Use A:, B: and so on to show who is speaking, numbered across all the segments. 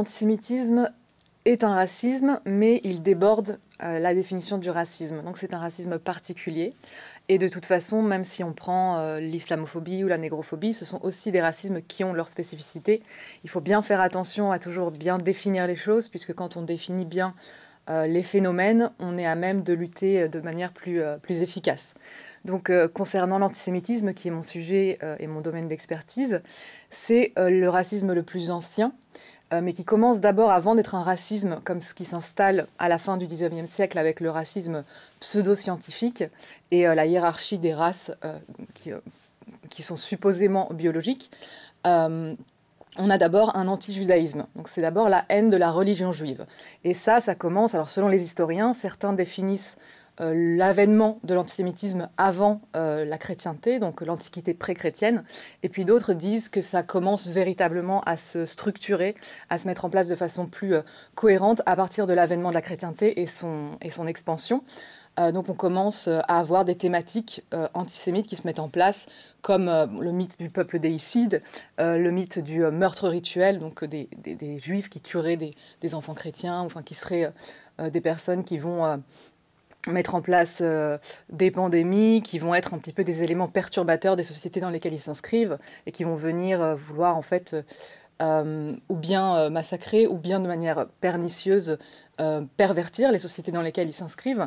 A: l'antisémitisme est un racisme, mais il déborde euh, la définition du racisme. Donc c'est un racisme particulier. Et de toute façon, même si on prend euh, l'islamophobie ou la négrophobie, ce sont aussi des racismes qui ont leur spécificité. Il faut bien faire attention à toujours bien définir les choses, puisque quand on définit bien euh, les phénomènes, on est à même de lutter euh, de manière plus, euh, plus efficace. Donc, concernant l'antisémitisme, qui est mon sujet et mon domaine d'expertise, c'est le racisme le plus ancien, mais qui commence d'abord avant d'être un racisme comme ce qui s'installe à la fin du 19 siècle avec le racisme pseudo-scientifique et la hiérarchie des races qui, qui, sont supposément biologiques on a d'abord un anti-judaïsme. Donc c'est d'abord la haine de la religion juive. Et ça, ça commence, alors selon les historiens, certains définissent euh, l'avènement de l'antisémitisme avant euh, la chrétienté, donc l'antiquité pré-chrétienne, et puis d'autres disent que ça commence véritablement à se structurer, à se mettre en place de façon plus euh, cohérente à partir de l'avènement de la chrétienté et son expansion. Euh, donc on commence euh, à avoir des thématiques euh, antisémites qui se mettent en place, comme le mythe du peuple déicide, le mythe du meurtre rituel, donc des, juifs qui tueraient des, enfants chrétiens, enfin qui seraient des personnes qui vont mettre en place des pandémies qui vont être un petit peu des éléments perturbateurs des sociétés dans lesquelles ils s'inscrivent et qui vont venir vouloir en fait euh, ou bien euh, massacrer, ou bien de manière pernicieuse euh, pervertir les sociétés dans lesquelles ils s'inscrivent.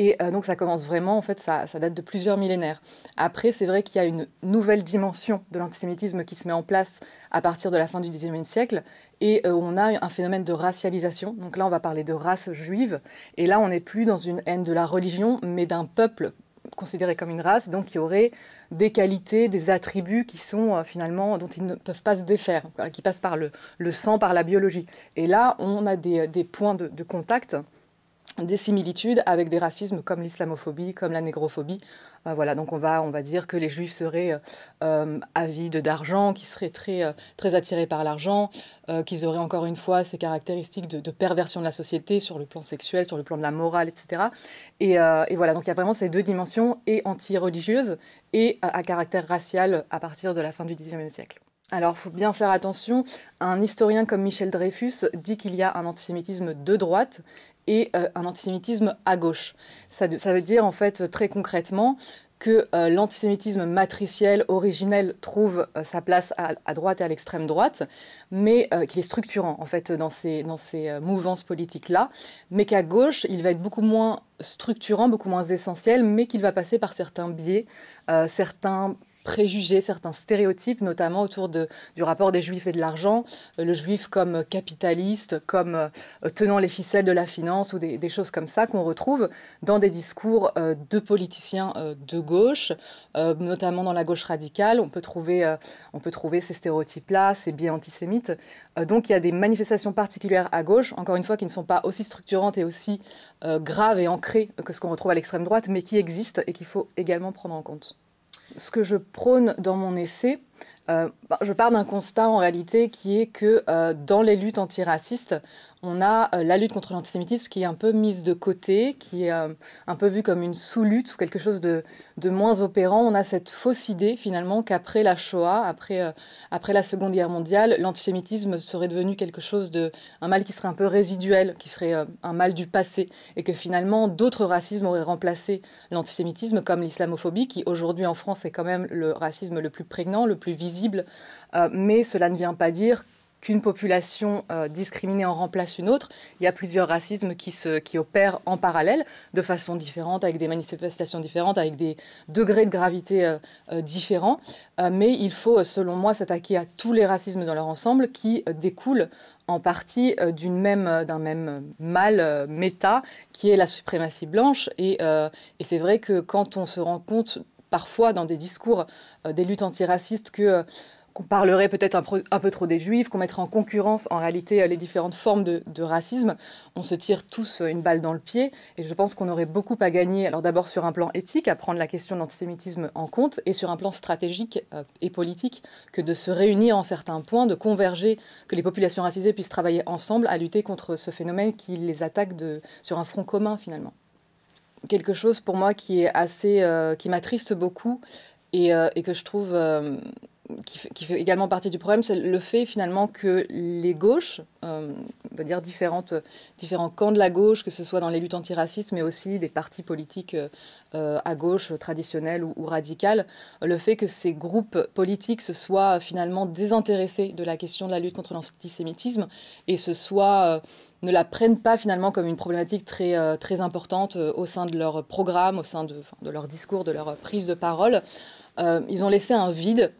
A: Et donc ça commence vraiment, en fait, ça, ça date de plusieurs millénaires. Après, c'est vrai qu'il y a une nouvelle dimension de l'antisémitisme qui se met en place à partir de la fin du XIXe siècle, et on a un phénomène de racialisation. Donc là, on va parler de race juive, et là, on n'est plus dans une haine de la religion, mais d'un peuple considérés comme une race, donc qui aurait des qualités, des attributs qui sont euh, finalement dont ils ne peuvent pas se défaire, qui passent par le, sang, par la biologie. Et là, on a des, euh, points de contact des similitudes avec des racismes comme l'islamophobie, comme la négrophobie. Euh, voilà, donc on va, on va dire que les juifs seraient euh, avides d'argent, qui seraient très, euh, très attirés par l'argent, qu'ils auraient encore une fois ces caractéristiques de, perversion de la société sur le plan sexuel, sur le plan de la morale, etc. Et, voilà, donc il y a vraiment ces deux dimensions, et anti-religieuses, et à, caractère racial à partir de la fin du XIXe siècle. Alors, il faut bien faire attention. Un historien comme Michel Dreyfus dit qu'il y a un antisémitisme de droite et euh, un antisémitisme à gauche. Ça, veut dire en fait euh, très concrètement que euh, l'antisémitisme matriciel originel trouve sa place à, droite et à l'extrême droite, mais qu'il est structurant en fait dans ces, dans ces mouvances politiques-là, mais qu'à gauche, il va être beaucoup moins structurant, beaucoup moins essentiel, mais qu'il va passer par certains biais, certains préjugés, certains stéréotypes, notamment autour du rapport des juifs et de l'argent, euh, le juif comme capitaliste, comme euh, tenant les ficelles de la finance ou des, choses comme ça qu'on retrouve dans des discours euh, de politiciens de gauche, notamment dans la gauche radicale. On peut trouver, on peut trouver ces stéréotypes-là, ces biais antisémites. donc il y a des manifestations particulières à gauche, encore une fois, qui ne sont pas aussi structurantes et aussi graves et ancrées que ce qu'on retrouve à l'extrême droite, mais qui existent et qu'il faut également prendre en compte ce que je prône dans mon essai, euh, bah, je pars d'un constat en réalité qui est que euh, dans les luttes antiracistes, on a euh, la lutte contre l'antisémitisme qui est un peu mise de côté, qui est un peu vue comme une sous-lutte ou quelque chose de, de, moins opérant. On a cette fausse idée finalement qu'après la Shoah, après, après la Seconde Guerre mondiale, l'antisémitisme serait devenu quelque chose de un mal qui serait un peu résiduel, qui serait un mal du passé, et que finalement d'autres racismes auraient remplacé l'antisémitisme, comme l'islamophobie, qui aujourd'hui en France est quand même le racisme le plus prégnant, le plus visible, euh, mais cela ne vient pas dire qu'une population euh, discriminée en remplace une autre. Il y a plusieurs racismes qui, se, qui opèrent en parallèle, de façon différente, avec des manifestations différentes, avec des degrés de gravité euh, différents. mais il faut, selon moi, s'attaquer à tous les racismes dans leur ensemble qui découlent en partie d'une même, d'un même mal méta qui est la suprématie blanche. Et, et c'est vrai que quand on se rend compte parfois dans des discours euh, des luttes antiracistes euh, qu'on parlerait peut-être un, peu trop des juifs, qu'on mettrait en concurrence en réalité euh, les différentes formes de, racisme, on se tire tous une balle dans le pied et je pense qu'on aurait beaucoup à gagner, alors d'abord sur un plan éthique, à prendre la question de l'antisémitisme en compte et sur un plan stratégique et politique, que de se réunir en certains points, de converger, que les populations racisées puissent travailler ensemble à lutter contre ce phénomène qui les attaque sur un front commun finalement quelque chose pour moi qui est assez, euh, qui m'attriste beaucoup et, euh, et, que je trouve euh, qui, qui fait également partie du problème, c'est le fait finalement que les gauches, euh, on va dire différentes, différents camps de la gauche, que ce soit dans les luttes antiracistes, mais aussi des partis politiques euh, euh, à gauche traditionnels ou, ou radicales, le fait que ces groupes politiques se soient finalement désintéressés de la question de la lutte contre l'antisémitisme et se soient... ne la prennent pas finalement comme une problématique très, très importante au sein de leur programme, au sein de, de leur discours, de leur prise de parole. ils ont laissé un vide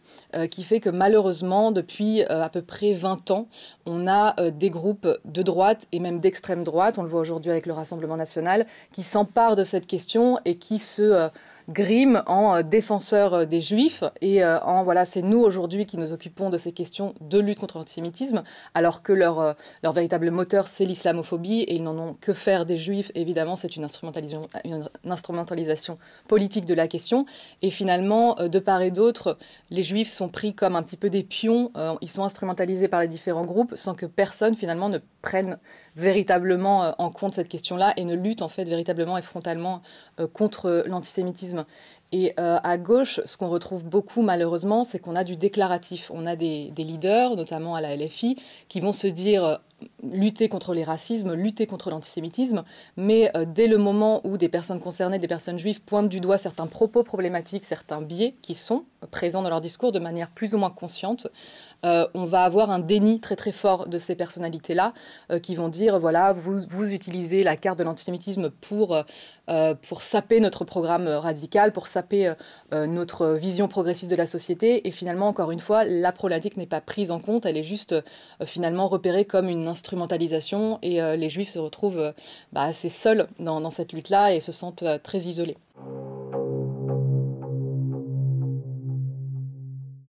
A: qui fait que malheureusement, depuis euh, à peu près 20 ans, on a euh, des groupes de droite et même d'extrême droite, on le voit aujourd'hui avec le Rassemblement national, qui s'emparent de cette question et qui se euh, griment en défenseurs des juifs et en voilà, c'est nous aujourd'hui qui nous occupons de ces questions de lutte contre l'antisémitisme, alors que leur, leur véritable moteur, c'est l'islamophobie et ils n'en ont que faire des juifs. Évidemment, c'est une instrumentalisation, une instrumentalisation politique de la question. Et finalement, de part et d'autre, les juifs sont pris comme un petit peu des pions, euh, ils sont instrumentalisés par les différents groupes sans que personne finalement ne prenne véritablement euh, en compte cette question-là et ne lutte en fait véritablement et frontalement euh, contre l'antisémitisme. Et à gauche, ce qu'on retrouve beaucoup malheureusement, c'est qu'on a du déclaratif. On a des, des, leaders, notamment à la LFI, qui vont se dire lutter contre les racismes, lutter contre l'antisémitisme, mais euh, dès le moment où des personnes concernées, des personnes juives, pointent du doigt certains propos problématiques, certains biais qui sont présents dans leur discours de manière plus ou moins consciente, euh, on va avoir un déni très très fort de ces personnalités-là euh, qui vont dire, voilà, vous, vous utilisez la carte de l'antisémitisme pour, pour saper notre programme radical, pour saper notre vision progressiste de la société, et finalement, encore une fois, la problématique n'est pas prise en compte, elle est juste finalement repérée comme une instrumentalisation et euh, les juifs se retrouvent euh, bah, assez seuls dans cette lutte-là et se sentent euh, très isolés.